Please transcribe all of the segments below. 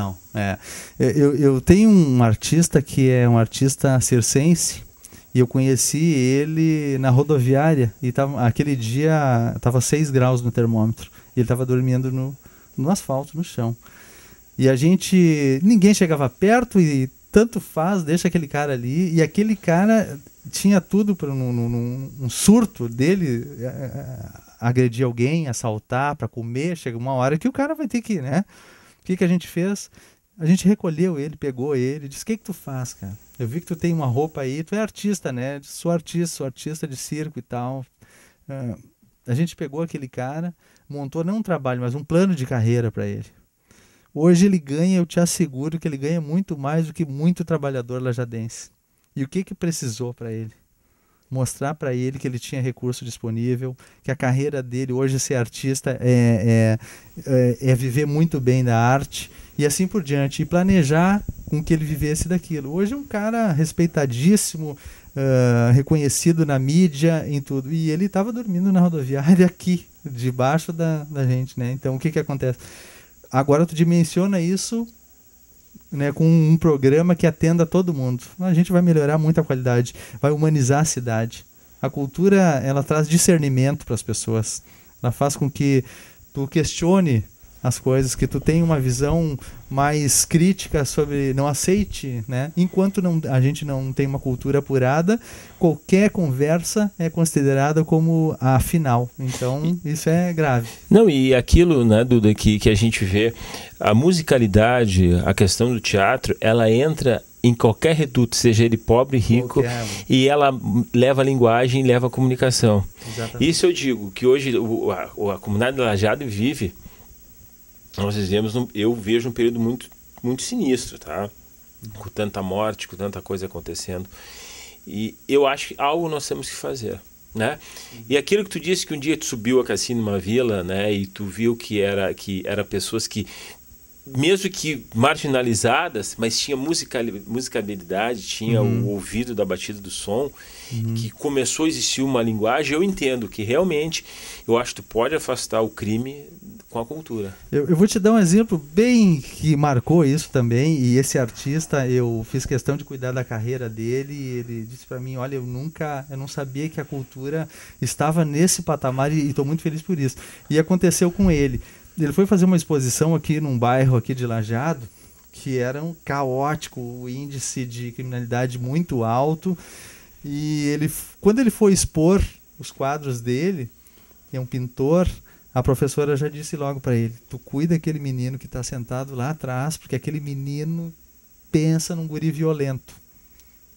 Não, é. Eu, eu tenho um artista que é um artista circense e eu conheci ele na rodoviária e tava, aquele dia estava 6 graus no termômetro e ele estava dormindo no, no asfalto, no chão. E a gente, ninguém chegava perto e tanto faz, deixa aquele cara ali e aquele cara tinha tudo para um, um, um, surto dele é, é, agredir alguém, assaltar, para comer, chega uma hora que o cara vai ter que, né? O que, que a gente fez? A gente recolheu ele, pegou ele, disse: O que, que tu faz, cara? Eu vi que tu tem uma roupa aí, tu é artista, né? sou artista, sou artista de circo e tal. Uh, a gente pegou aquele cara, montou não um trabalho, mas um plano de carreira para ele. Hoje ele ganha, eu te asseguro que ele ganha muito mais do que muito trabalhador lajadense. E o que que precisou para ele? mostrar para ele que ele tinha recurso disponível, que a carreira dele hoje ser artista é, é, é, é, viver muito bem da arte e assim por diante, e planejar com que ele vivesse daquilo. Hoje é um cara respeitadíssimo, Uh, reconhecido na mídia, em tudo. E ele estava dormindo na rodoviária aqui, debaixo da, da gente, né? Então o que que acontece? Agora tu dimensiona isso né, com um programa que atenda todo mundo. A gente vai melhorar muito a qualidade, vai humanizar a cidade. A cultura, ela traz discernimento para as pessoas. Ela faz com que tu questione as coisas, que tu tem uma visão mais crítica sobre não aceite, né? Enquanto não, a gente não tem uma cultura apurada, qualquer conversa é considerada como a final. Então, isso é grave. Não, e aquilo, né, Duda, que, que a gente vê, a musicalidade, a questão do teatro, ela entra em qualquer reduto, seja ele pobre, rico, qualquer. e ela leva a linguagem, leva a comunicação. Exatamente. Isso eu digo, que hoje o, a, a comunidade do Lajado vive nós vivemos, num, eu vejo um período muito, muito sinistro, tá? Com tanta morte, com tanta coisa acontecendo. E eu acho que algo nós temos que fazer, né? E aquilo que tu disse que um dia tu subiu a cassino numa vila, né? E tu viu que era que era pessoas que mesmo que marginalizadas, mas tinha musical, musicabilidade, tinha uhum. o ouvido da batida do som, uhum. que começou a existir uma linguagem. Eu entendo que realmente, eu acho que tu pode afastar o crime com a cultura. Eu, eu, vou te dar um exemplo bem que marcou isso também. E esse artista, eu fiz questão de cuidar da carreira dele. E ele disse para mim: Olha, eu nunca, eu não sabia que a cultura estava nesse patamar e estou muito feliz por isso. E aconteceu com ele. Ele foi fazer uma exposição aqui num bairro aqui de Lajado que era um caótico, o um índice de criminalidade muito alto. E ele, quando ele foi expor os quadros dele, é um pintor, a professora já disse logo para ele: tu cuida aquele menino que está sentado lá atrás, porque aquele menino pensa num guri violento.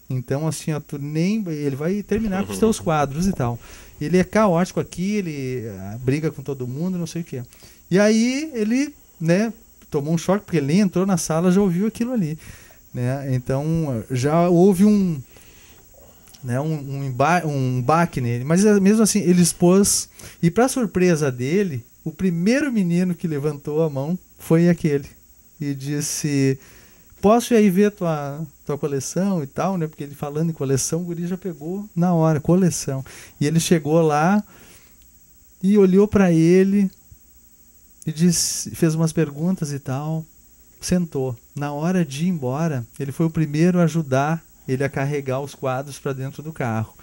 Então, assim, ó, tu nem, ele vai terminar com os teus uhum. quadros e tal. Ele é caótico aqui, ele ah, briga com todo mundo, não sei o que. E aí ele, né, tomou um choque, porque ele entrou na sala já ouviu aquilo ali. Né? Então, já houve um, né, um, um, um baque nele. Mas eh, mesmo assim, ele expôs. E para surpresa dele, o primeiro menino que levantou a mão foi aquele. E disse: Posso ir aí ver tua, tua coleção e tal, né? Porque ele falando em coleção, o guri já pegou na hora, coleção. E ele chegou lá e olhou para ele e disse, fez umas perguntas e tal, sentou. Na hora de ir embora, ele foi o primeiro a ajudar ele a carregar os quadros para dentro do carro.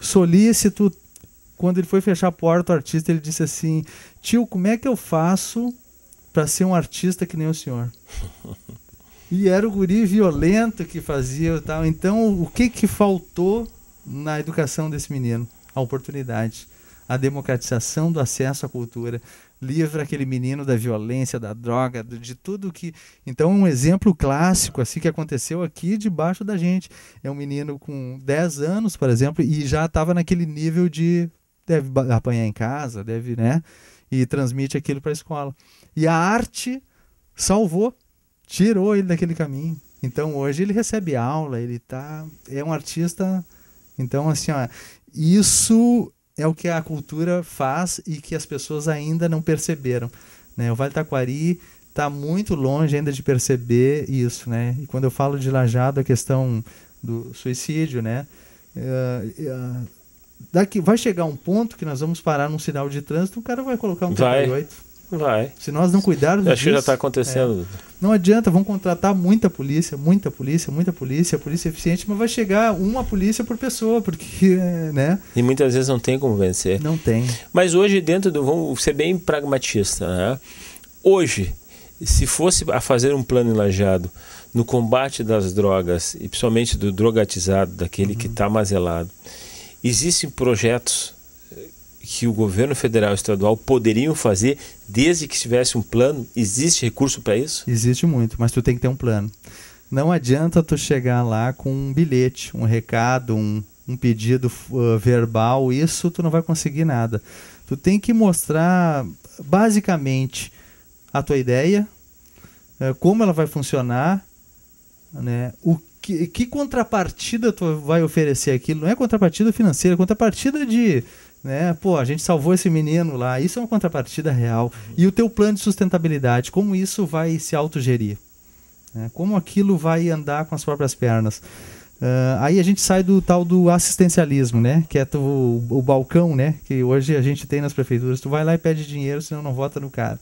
Solícito, quando ele foi fechar a porta, o artista ele disse assim: Tio, como é que eu faço para ser um artista que nem o senhor? e era o guri violento que fazia tal. Então, o que, que faltou na educação desse menino? A oportunidade, a democratização do acesso à cultura livra aquele menino da violência, da droga, de tudo que. Então, um exemplo clássico, assim, que aconteceu aqui debaixo da gente. É um menino com 10 anos, por exemplo, e já estava naquele nível de. deve apanhar em casa, deve, né? E transmite aquilo para a escola. E a arte salvou, tirou ele daquele caminho. Então, hoje ele recebe aula, ele tá. É um artista. Então, assim, ó, isso é o que a cultura faz e que as pessoas ainda não perceberam. Né? O Vale Taquari está muito longe ainda de perceber isso. Né? E quando eu falo de lajado, a questão do suicídio, né? Uh, uh, daqui vai chegar um ponto que nós vamos parar num sinal de trânsito, o cara vai colocar um 38. Vai. Vai. Se nós não cuidarmos Acho que já está acontecendo. É, não adianta, vão contratar muita polícia, muita polícia, muita polícia, polícia eficiente, mas vai chegar uma polícia por pessoa, porque, é, né? E muitas vezes não tem como vencer. Não tem. Mas hoje dentro do, vamos ser bem pragmatista, né? Hoje, se fosse a fazer um plano enlajado no combate das drogas, e principalmente do drogatizado, daquele uhum. que está mazelado, existem projetos que o governo federal e estadual poderiam fazer desde que tivesse um plano? Existe recurso para isso? Existe muito, mas tu tem que ter um plano. Não adianta tu chegar lá com um bilhete, um recado, um, um pedido uh, verbal, isso tu não vai conseguir nada. Tu tem que mostrar basicamente a tua ideia, uh, como ela vai funcionar, né? O que, que contrapartida tu vai oferecer aquilo? Não é contrapartida financeira, é contrapartida de né? Pô, a gente salvou esse menino lá. Isso é uma contrapartida real. E o teu plano de sustentabilidade, como isso vai se autogerir? Né? Como aquilo vai andar com as próprias pernas? Uh, aí a gente sai do tal do assistencialismo, né? Que é tu, o, o balcão, né? Que hoje a gente tem nas prefeituras. Tu vai lá e pede dinheiro, senão não vota no cara.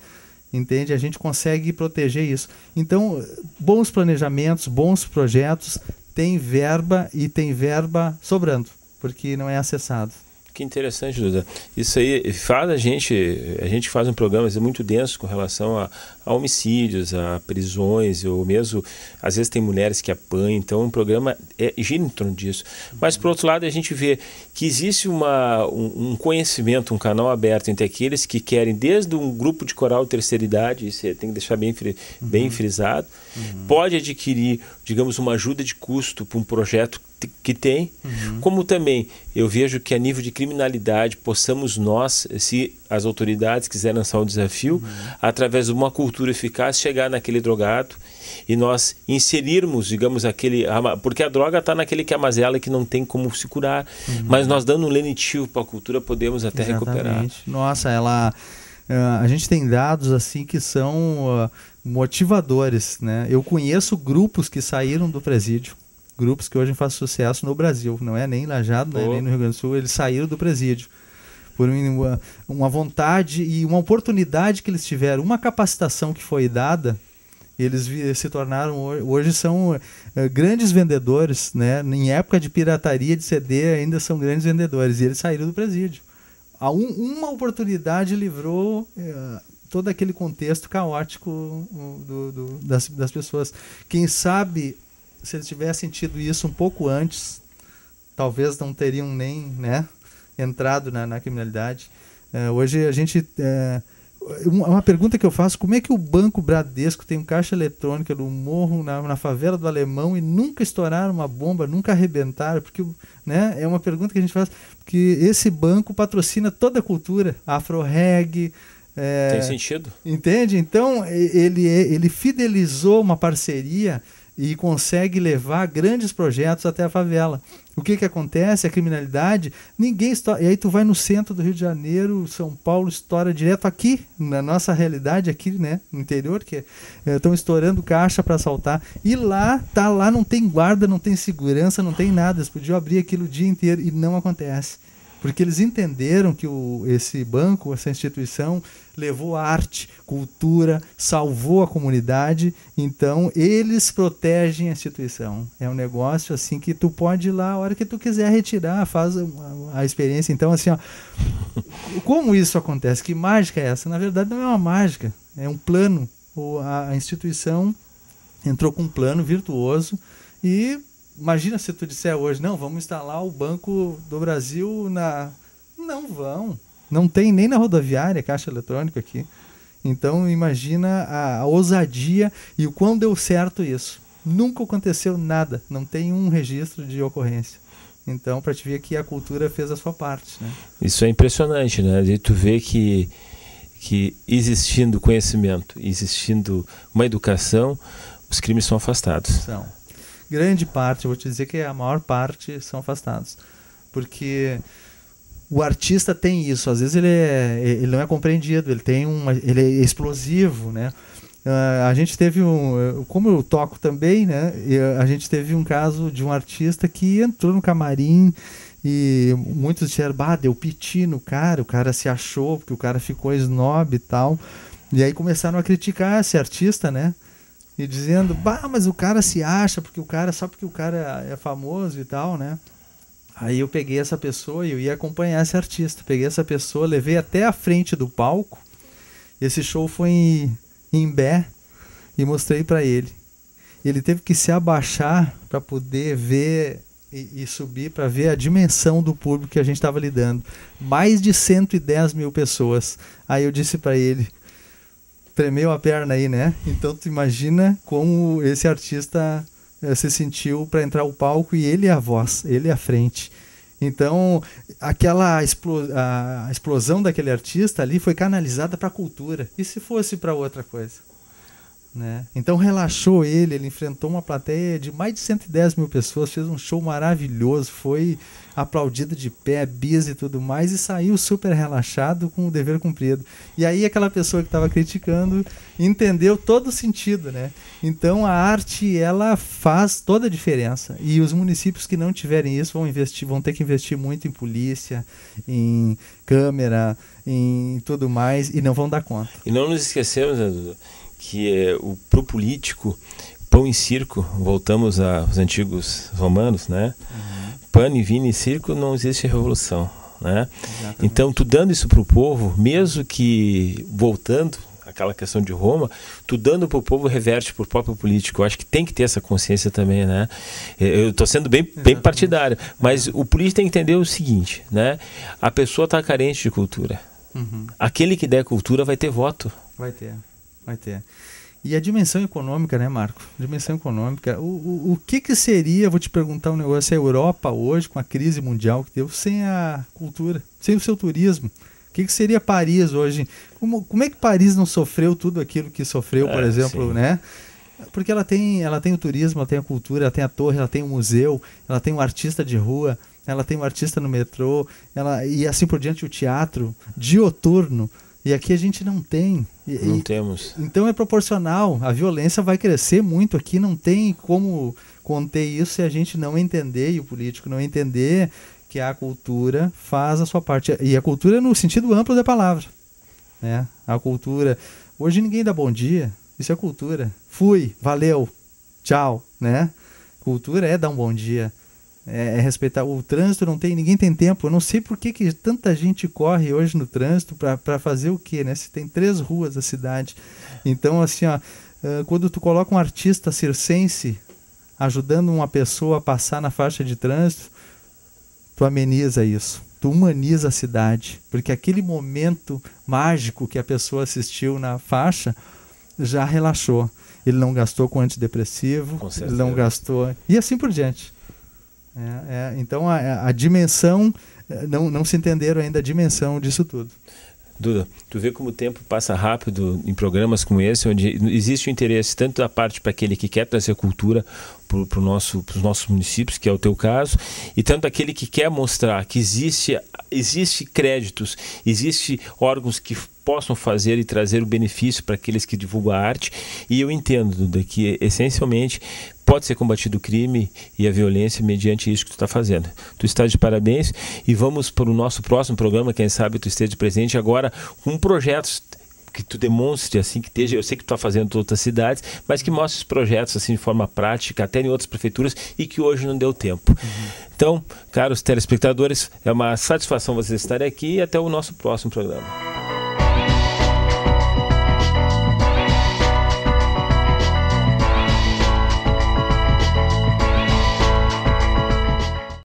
Entende? A gente consegue proteger isso. Então, bons planejamentos, bons projetos, tem verba e tem verba sobrando, porque não é acessado. Que interessante, Duda. Isso aí faz a gente, a gente faz um programa é muito denso com relação a, a, homicídios, a prisões, ou mesmo, às vezes tem mulheres que apanham, então um programa é, gira em torno disso. Mas, por outro lado, a gente vê que existe uma, um, um conhecimento, um canal aberto entre aqueles que querem, desde um grupo de coral de terceira idade, isso tem que deixar bem, bem uhum. frisado, uhum. pode adquirir, digamos, uma ajuda de custo para um projeto que tem, uhum. como também eu vejo que a nível de criminalidade possamos nós, se as autoridades quiserem lançar um desafio, uhum. através de uma cultura eficaz, chegar naquele drogado e nós inserirmos, digamos, aquele. Porque a droga está naquele que é amazela que não tem como se curar, uhum. mas nós dando um lenitivo para a cultura podemos até Exatamente. recuperar. Nossa, ela. Uh, a gente tem dados assim que são uh, motivadores, né? Eu conheço grupos que saíram do presídio grupos que hoje fazem sucesso no Brasil. Não é nem Lajado, oh. nem no Rio Grande do Sul. Eles saíram do presídio por uma, uma vontade e uma oportunidade que eles tiveram, uma capacitação que foi dada eles se tornaram hoje são eh, grandes vendedores, né? Em época de pirataria de CD ainda são grandes vendedores e eles saíram do presídio. uma oportunidade livrou eh, todo aquele contexto caótico hum, do, do, das, das pessoas. Quem sabe se eles tivessem tido isso um pouco antes, talvez não teriam nem né, entrado na, na criminalidade. É, hoje a gente. É, uma pergunta que eu faço: como é que o Banco Bradesco tem um caixa eletrônica no morro, na, na favela do Alemão, e nunca estouraram uma bomba, nunca arrebentaram? Porque né, é uma pergunta que a gente faz, porque esse banco patrocina toda a cultura, afro reg É, tem sentido. Entende? Então, ele, é, ele fidelizou uma parceria e consegue levar grandes projetos até a favela. O que, que acontece? A criminalidade, ninguém estoura. E aí tu vai no centro do Rio de Janeiro, São Paulo, estoura direto aqui, na nossa realidade aqui, né? No interior, que estão eh, é, estourando caixa para assaltar. E lá, tá lá, não tem guarda, não tem segurança, não tem nada. Eles podiam abrir aquilo o dia inteiro e não acontece porque eles entenderam que o, esse banco, essa instituição, levou arte, cultura, salvou a comunidade, então eles protegem a instituição. É um negócio assim que tu pode ir lá a hora que tu quiser retirar, faz a, a experiência. Então, assim, ó, como isso acontece? Que mágica é essa? Na verdade, não é uma mágica, é um plano. O, a, a instituição entrou com um plano virtuoso e imagina se tu disser hoje, não, vamos instalar o Banco do Brasil na. Não vão. Não tem nem na rodoviária caixa eletrônica aqui. Então imagina a, a ousadia e o quão deu certo isso. Nunca aconteceu nada, não tem um registro de ocorrência. Então, para te ver que a cultura fez a sua parte. Né? Isso é impressionante, né? E tu vê que, que existindo conhecimento, existindo uma educação, os crimes são afastados. São grande parte, vou te dizer que a maior parte são afastados. Porque o artista tem isso, às vezes ele, é, ele não é compreendido, ele tem uma, ele é explosivo, né? Uh, a gente teve um, como eu toco também, né? A gente teve um caso de um artista que entrou no camarim e muitos disseram, bah, deu piti no cara, o cara se achou, porque o cara ficou snob e tal. E aí começaram a criticar esse artista, né? E dizendo, bah, mas o cara se acha, porque o cara, só porque o cara é famoso e tal, né? Aí eu peguei essa pessoa e eu ia acompanhar esse artista. Peguei essa pessoa, levei até a frente do palco. Esse show foi em Bé e mostrei para ele. Ele teve que se abaixar para poder ver e, e subir para ver a dimensão do público que a gente estava lidando. Mais de 110 mil pessoas. Aí eu disse para ele: tremeu a perna aí, né? Então tu imagina como esse artista eh, se sentiu para entrar o palco e ele é a voz, ele é a frente. Então, aquela explo a explosão daquele artista ali foi canalizada para a cultura. E se fosse para outra coisa? Né? Então, relaxou ele, ele enfrentou uma plateia de mais de 110 mil pessoas, fez um show maravilhoso, foi aplaudido de pé, bis e tudo mais, e saiu super relaxado com o dever cumprido. E aí aquela pessoa que estava criticando entendeu todo o sentido, né? Então a arte ela faz toda a diferença. E os municípios que não tiverem isso vão investir, vão ter que investir muito em polícia, em câmera, em tudo mais e não vão dar conta. E não nos esquecemos, né, que é, o pro político pão e circo, voltamos aos antigos romanos, né? Uhum pane, vinho e circo, não existe revolução. Né? Então, tu dando isso para o povo, mesmo que voltando aquela questão de Roma, tu dando para o povo reverte para o próprio político. Eu acho que tem que ter essa consciência também, né? Eu estou sendo bem, bem partidário, mas é. o político tem que entender o seguinte, né? A pessoa está carente de cultura. Uhum. Aquele que der cultura vai ter voto. Vai ter, vai ter. E a dimensão econômica, né, Marco? Dimensão econômica. O, o, o que, que seria, vou te perguntar um negócio, a Europa hoje, com a crise mundial que teve, sem a cultura, sem o seu turismo? O que, que seria Paris hoje? Como, como é que Paris não sofreu tudo aquilo que sofreu, é, por exemplo, sim. né? Porque ela tem, ela tem o turismo, ela tem a cultura, ela tem a torre, ela tem o museu, ela tem o artista de rua, ela tem o artista no metrô, ela, e assim por diante o teatro, dioturno. E aqui a gente não tem. E, não e, temos. Então é proporcional. A violência vai crescer muito aqui. Não tem como conter isso se a gente não entender e o político não entender que a cultura faz a sua parte. E a cultura no sentido amplo da palavra. Né? A cultura. Hoje ninguém dá bom dia. Isso é cultura. Fui, valeu, tchau, né? Cultura é dar um bom dia é, é, respeitar o trânsito não tem ninguém tem tempo eu não sei por que, que tanta gente corre hoje no trânsito para fazer o quê né se tem três ruas da cidade então assim ó quando tu coloca um artista circense ajudando uma pessoa a passar na faixa de trânsito tu ameniza isso tu humaniza a cidade porque aquele momento mágico que a pessoa assistiu na faixa já relaxou ele não gastou com antidepressivo, com ele não gastou. E assim por diante. É, é, então a, a, dimensão, é, não, não se entenderam ainda a dimensão disso tudo. Duda, tu vê como o tempo passa rápido em programas como esse, onde existe o um interesse tanto da parte para aquele que quer trazer cultura, para nosso, os nossos municípios, que é o teu caso, e tanto aquele que quer mostrar que existe, existe créditos, existe órgãos que possam fazer e trazer o benefício para aqueles que divulgam a arte. E eu entendo, Duda, que essencialmente pode ser combatido o crime e a violência mediante isso que tu está fazendo. Tu está de parabéns e vamos para o nosso próximo programa, quem sabe tu esteja presente agora com projetos que tu demonstre assim que esteja, eu sei que tu está fazendo em outras cidades, mas que mostre os projetos assim de forma prática, até em outras prefeituras e que hoje não deu tempo. Uhum. Então, caros telespectadores, é uma satisfação vocês estarem aqui e até o nosso próximo programa.